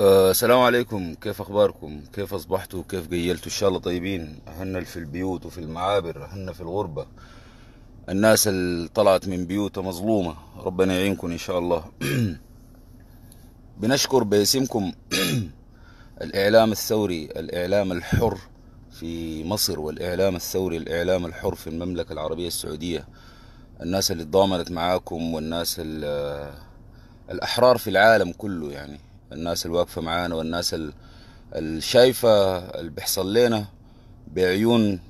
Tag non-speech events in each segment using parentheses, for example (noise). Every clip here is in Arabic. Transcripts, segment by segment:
آه، السلام عليكم كيف اخباركم كيف اصبحتوا كيف جيلتوا ان شاء الله طيبين اهلنا في البيوت وفي المعابر اهلنا في الغربه الناس اللي طلعت من بيوتها مظلومه ربنا يعينكم ان شاء الله (clears throat) بنشكر باسمكم (clears throat) الاعلام الثوري الاعلام الحر في مصر والاعلام الثوري الاعلام الحر في المملكه العربيه السعوديه الناس اللي تضامنت معاكم والناس الاحرار في العالم كله يعني الناس الواقفة معانا والناس الشايفة اللي بيحصل لنا بعيون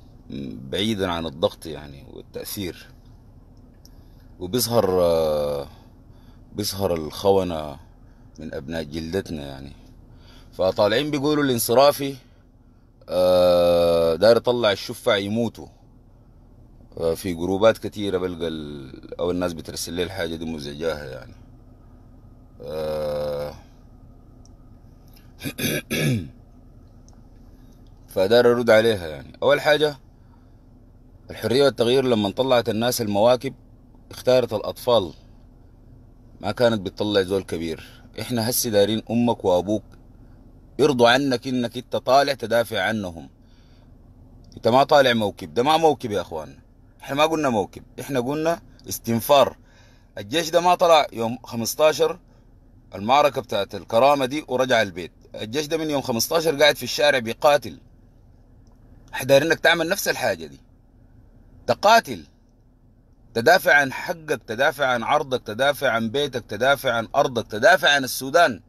بعيدا عن الضغط يعني والتأثير وبيظهر بيظهر الخونة من أبناء جلدتنا يعني فطالعين بيقولوا الانصرافي آه، داير يطلع الشفع يموتوا آه، في جروبات كتيرة بلقى أو الناس بترسل لي الحاجة دي مزعجاها يعني آه، (coughs) فدار ارد عليها يعني اول حاجه الحريه والتغيير لما طلعت الناس المواكب اختارت الاطفال ما كانت بتطلع زول كبير احنا هسه دارين امك وابوك يرضوا عنك انك انت طالع تدافع عنهم انت ما طالع موكب ده ما موكب يا اخوان احنا ما قلنا موكب احنا قلنا استنفار الجيش ده ما طلع يوم 15 المعركة بتاعت الكرامة دي ورجع البيت الجيش ده من يوم 15 قاعد في الشارع بيقاتل احذر انك تعمل نفس الحاجه دي تقاتل تدافع عن حقك تدافع عن عرضك تدافع عن بيتك تدافع عن ارضك تدافع عن السودان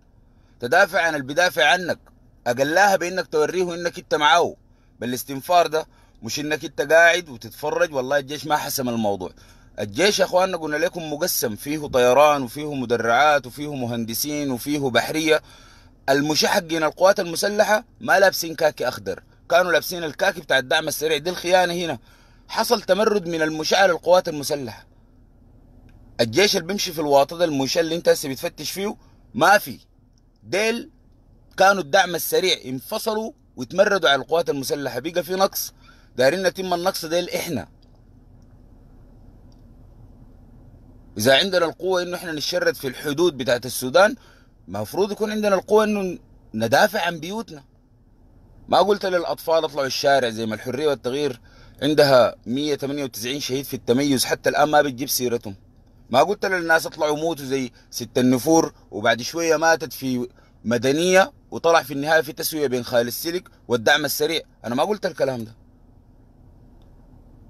تدافع عن البدافع عنك اقلاها بانك توريه انك انت معاه بالاستنفار ده مش انك انت قاعد وتتفرج والله الجيش ما حسم الموضوع الجيش يا اخواننا قلنا لكم مقسم فيه طيران وفيه مدرعات وفيه مهندسين وفيه بحريه المشحقين القوات المسلحة ما لابسين كاكي أخضر كانوا لابسين الكاكي بتاع الدعم السريع دي الخيانة هنا حصل تمرد من المشعل القوات المسلحة الجيش اللي بيمشي في الواطة ده اللي انت هسه بتفتش فيه ما في ديل كانوا الدعم السريع انفصلوا وتمردوا على القوات المسلحة بقى في نقص دايرين نتم النقص ديل احنا اذا عندنا القوة انه احنا نتشرد في الحدود بتاعت السودان مفروض يكون عندنا القوة انه ندافع عن بيوتنا ما قلت للاطفال اطلعوا الشارع زي ما الحرية والتغيير عندها 198 شهيد في التميز حتى الان ما بتجيب سيرتهم ما قلت للناس اطلعوا موتوا زي ست النفور وبعد شويه ماتت في مدنيه وطلع في النهايه في تسويه بين خال السلك والدعم السريع انا ما قلت الكلام ده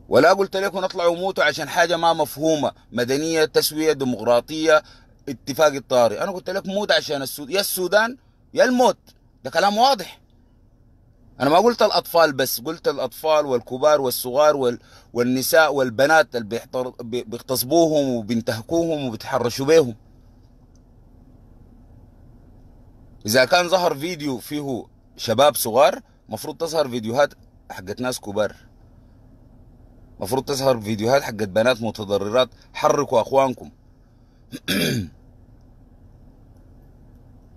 ولا قلت لكم اطلعوا موتوا عشان حاجه ما مفهومه مدنيه تسويه ديمقراطيه اتفاق الطارئ انا قلت لك موت عشان السودان يا السودان يا الموت ده كلام واضح انا ما قلت الاطفال بس قلت الاطفال والكبار والصغار وال... والنساء والبنات اللي بيحتر... بيغتصبوهم وبينتهكوهم وبيتحرشوا بيهم اذا كان ظهر فيديو فيه شباب صغار مفروض تظهر فيديوهات حقت ناس كبار مفروض تظهر فيديوهات حقت بنات متضررات حركوا اخوانكم (coughs)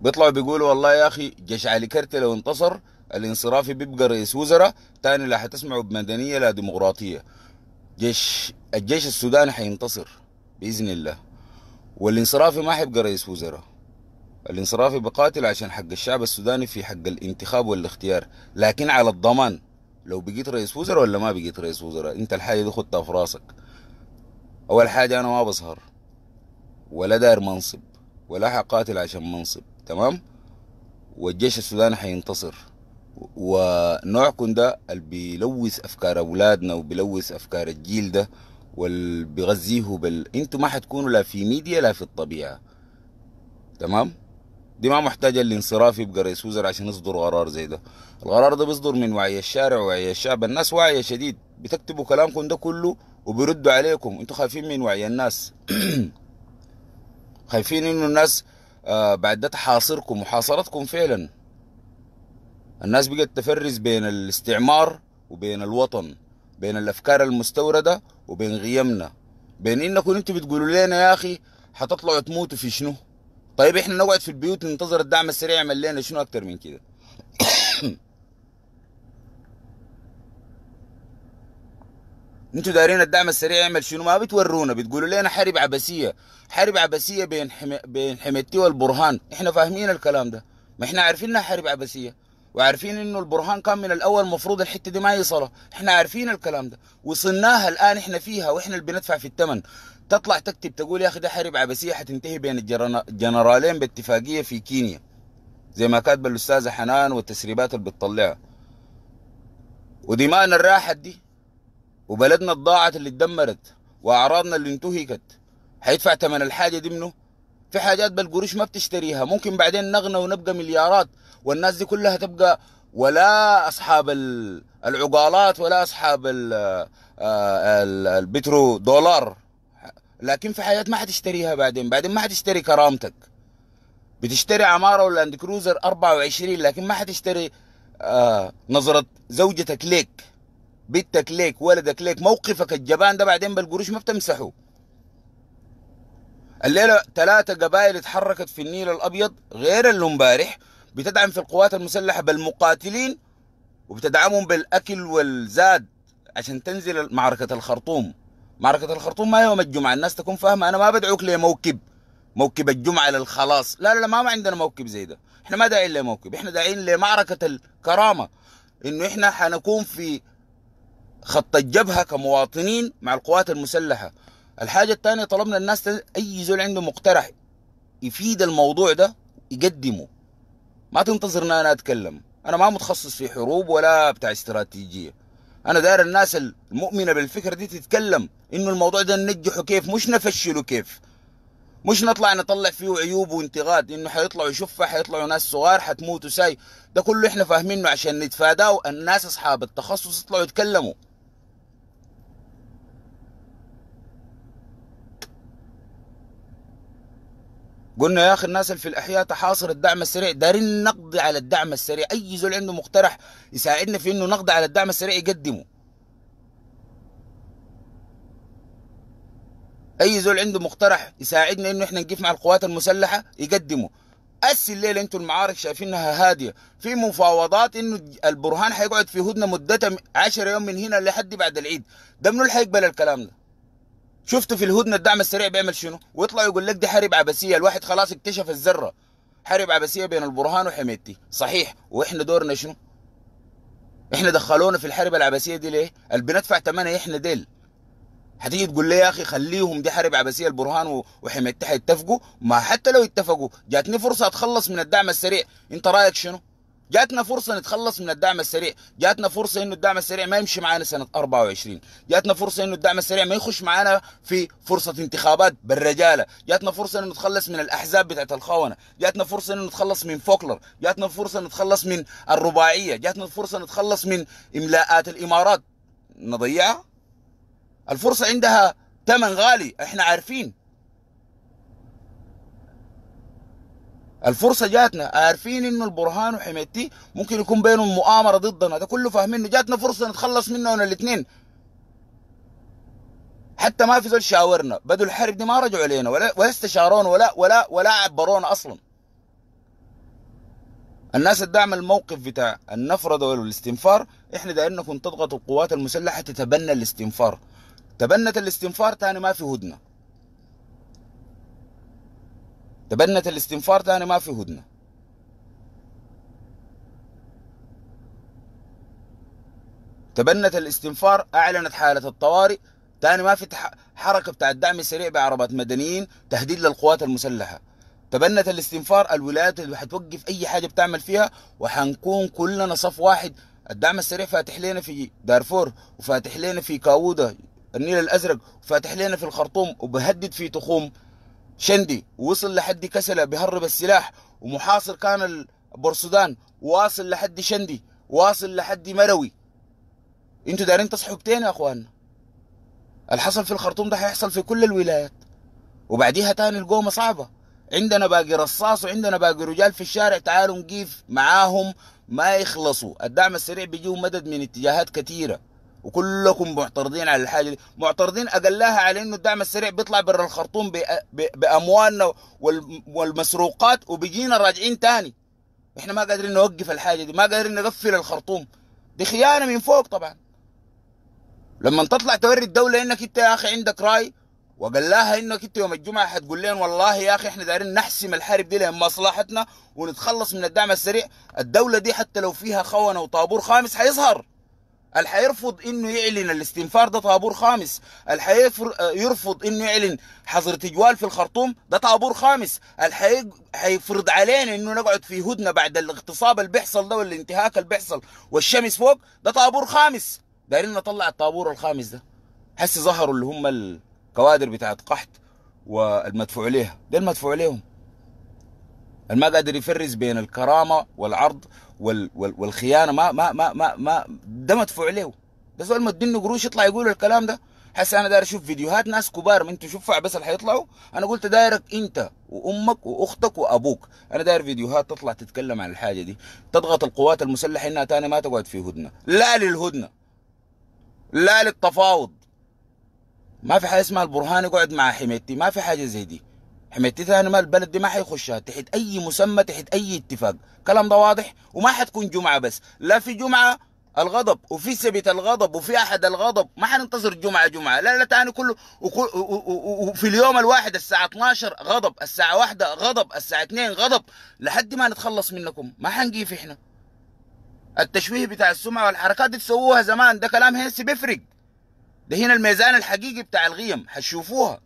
بيطلعوا بيقولوا والله يا اخي جيش علي كرتي لو انتصر الانصرافي بيبقى رئيس وزراء تاني لا حتسمعوا بمدنيه لا ديمقراطيه جيش الجيش السوداني حينتصر باذن الله والانصرافي ما حيبقى رئيس وزراء الانصرافي بقاتل عشان حق الشعب السوداني في حق الانتخاب والاختيار لكن على الضمان لو بقيت رئيس وزراء ولا ما بقيت رئيس وزراء انت الحاجه دي خدتها في راسك اول حاجه انا ما بظهر ولا داير منصب ولا حقاتل عشان منصب تمام والجيش السوداني حينتصر ونوعكم ده اللي بيلوث افكار اولادنا وبيلوث افكار الجيل ده واللي بال انتوا ما حتكونوا لا في ميديا لا في الطبيعه تمام دي ما محتاجه الانصراف يبقى رئيس وزراء عشان يصدر قرار زي ده القرار ده بيصدر من وعي الشارع ووعي الشعب الناس واعيه شديد بتكتبوا كلامكم ده كله وبيردوا عليكم انتوا خايفين من وعي الناس (clears throat) خايفين انه الناس آه بعد ده تحاصركم وحاصرتكم فعلا الناس بقت تفرز بين الاستعمار وبين الوطن بين الافكار المستورده وبين غيمنا بين انكم انتوا بتقولوا لنا يا اخي حتطلعوا تموتوا في شنو طيب احنا نقعد في البيوت ننتظر الدعم السريع يعمل لنا شنو اكتر من كده انتوا دارين الدعم السريع يعمل شنو ما بتورونا بتقولوا لنا حرب عبسيه حرب عبسيه بين حم... بين حميدتي والبرهان احنا فاهمين الكلام ده ما احنا عارفين انها حرب عبسيه وعارفين انه البرهان كان من الاول المفروض الحته دي ما يصلها احنا عارفين الكلام ده وصلناها الان احنا فيها واحنا اللي بندفع في الثمن تطلع تكتب تقول يا اخي ده حرب عبسيه حتنتهي بين الجنرالين باتفاقيه في كينيا زي ما كاتبه الاستاذه حنان والتسريبات اللي بتطلعها ودماءنا الراحت دي وبلدنا الضاعت اللي اتدمرت واعراضنا اللي انتهكت هيدفع ثمن الحاجه دي منه في حاجات بالقروش ما بتشتريها ممكن بعدين نغنى ونبقى مليارات والناس دي كلها تبقى ولا اصحاب العقالات ولا اصحاب آه، البترو دولار لكن في حاجات ما حتشتريها بعدين بعدين ما حتشتري كرامتك بتشتري عماره ولاند كروزر 24 لكن ما حتشتري آه، نظره زوجتك ليك بيتك ليك ولدك ليك موقفك الجبان ده بعدين بالقروش ما بتمسحه الليلة ثلاثة قبائل اتحركت في النيل الأبيض غير اللي امبارح بتدعم في القوات المسلحة بالمقاتلين وبتدعمهم بالأكل والزاد عشان تنزل معركة الخرطوم معركة الخرطوم ما يوم الجمعة الناس تكون فاهمة أنا ما بدعوك لموكب موكب الجمعة للخلاص لا لا ما, ما عندنا موكب زي ده احنا ما داعين لموكب احنا داعين لمعركة الكرامة انه احنا حنكون في خط الجبهه كمواطنين مع القوات المسلحه الحاجه الثانيه طلبنا الناس اي زول عنده مقترح يفيد الموضوع ده يقدمه ما تنتظرنا انا اتكلم انا ما متخصص في حروب ولا بتاع استراتيجيه انا داير الناس المؤمنه بالفكره دي تتكلم انه الموضوع ده ننجحه كيف مش نفشله كيف مش نطلع نطلع فيه عيوب وانتقاد انه حيطلعوا شفة حيطلعوا ناس صغار حتموتوا ساي ده كله احنا فاهمينه عشان نتفاداه الناس اصحاب التخصص يطلعوا يتكلموا قلنا يا اخي الناس اللي في الاحياء تحاصر الدعم السريع دارين نقضي على الدعم السريع اي زول عنده مقترح يساعدنا في انه نقضي على الدعم السريع يقدمه اي زول عنده مقترح يساعدنا انه احنا نقف مع القوات المسلحه يقدمه أس الليله انتوا المعارك شايفينها هاديه في مفاوضات انه البرهان حيقعد في هدنه مدتها 10 يوم من هنا لحد بعد العيد ده منو اللي حيقبل الكلام ده شفت في الهدنه الدعم السريع بيعمل شنو ويطلع يقول لك دي حرب عباسيه الواحد خلاص اكتشف الذره حرب عباسيه بين البرهان وحميدتي صحيح واحنا دورنا شنو احنا دخلونا في الحرب العباسيه دي ليه اللي بندفع ثمنها احنا ديل هتيجي تقول لي يا اخي خليهم دي حرب عباسيه البرهان وحميدتي حيتفقوا ما حتى لو اتفقوا جاتني فرصه اتخلص من الدعم السريع انت رايك شنو جاتنا فرصه نتخلص من الدعم السريع جاتنا فرصه انه الدعم السريع ما يمشي معانا سنه 24 جاتنا فرصه انه الدعم السريع ما يخش معانا في فرصه انتخابات بالرجاله جاتنا فرصه انه نتخلص من الاحزاب بتاعت الخونه جاتنا فرصه انه نتخلص من فوكلر جاتنا فرصه نتخلص من الرباعيه جاتنا فرصه نتخلص من املاءات الامارات نضيعها الفرصه عندها ثمن غالي احنا عارفين الفرصه جاتنا عارفين انه البرهان وحميتي ممكن يكون بينهم مؤامره ضدنا ده كله فاهمينه جاتنا فرصه نتخلص منهم الاثنين حتى ما في زول شاورنا بدل الحرب دي ما رجعوا علينا ولا ولا استشارونا ولا ولا ولا عبرونا اصلا الناس تدعم الموقف بتاع النفرة والاستنفار احنا دائرنكم تضغط القوات المسلحة تتبنى الاستنفار تبنت الاستنفار تاني ما في هدنه تبنت الاستنفار تاني ما في هدنه تبنت الاستنفار اعلنت حاله الطوارئ تاني ما في حركه بتاع الدعم السريع بعربات مدنيين تهديد للقوات المسلحه تبنت الاستنفار الولايات اللي هتوقف اي حاجه بتعمل فيها وحنكون كلنا صف واحد الدعم السريع فاتح لنا في دارفور وفاتح لنا في كاوده النيل الازرق وفاتح لنا في الخرطوم وبهدد في تخوم شندي وصل لحد كسلة بيهرب السلاح ومحاصر كان البرسودان واصل لحد شندي واصل لحد مروي انتوا دارين تصحوا تاني يا اخوانا الحصل في الخرطوم ده هيحصل في كل الولايات وبعديها تاني القومة صعبة عندنا باقي رصاص وعندنا باقي رجال في الشارع تعالوا نقيف معاهم ما يخلصوا الدعم السريع بيجيهم مدد من اتجاهات كثيره وكلكم معترضين على الحاجه دي معترضين اقلها على انه الدعم السريع بيطلع برا الخرطوم باموالنا والمسروقات وبيجينا راجعين تاني احنا ما قادرين نوقف الحاجه دي ما قادرين نقفل الخرطوم دي خيانه من فوق طبعا لما تطلع توري الدوله انك انت يا اخي عندك راي وقال لها انك انت يوم الجمعه حتقول لهم والله يا اخي احنا دايرين نحسم الحرب دي لهم مصلحتنا ونتخلص من الدعم السريع الدوله دي حتى لو فيها خونه وطابور خامس حيظهر اللي هيرفض انه يعلن الاستنفار ده طابور خامس اللي حيرفض انه يعلن حظر تجوال في الخرطوم ده طابور خامس اللي هيفرض علينا انه نقعد في هدنه بعد الاغتصاب اللي بيحصل ده والانتهاك اللي بيحصل والشمس فوق ده طابور خامس دايرين نطلع الطابور الخامس ده حس ظهروا اللي هم الكوادر بتاعت قحط والمدفوع ليها ده المدفوع ليهم الما قادر يفرز بين الكرامه والعرض وال وال والخيانه ما ما ما ما, ما ده مدفوع له ده زول مدينه قروش يطلع يقول الكلام ده حس انا داير اشوف فيديوهات ناس كبار ما انتم شوف بس اللي حيطلعوا انا قلت دايرك انت وامك واختك وابوك انا داير فيديوهات تطلع تتكلم عن الحاجه دي تضغط القوات المسلحه انها تاني ما تقعد في هدنه لا للهدنه لا للتفاوض ما في حاجه اسمها البرهان يقعد مع حميتي ما في حاجه زي دي ثاني مال البلد دي ما حيخشها تحت اي مسمى تحت اي اتفاق الكلام ده واضح وما حتكون جمعه بس لا في جمعه الغضب وفي سبت الغضب وفي احد الغضب ما حننتظر جمعه جمعه لا لا تاني كله وفي اليوم الواحد الساعه 12 غضب الساعه 1 غضب الساعه 2 غضب لحد ما نتخلص منكم ما حنقيف احنا التشويه بتاع السمعه والحركات دي تسووها زمان ده كلام هنسي بيفرق ده هنا الميزان الحقيقي بتاع القيم حتشوفوها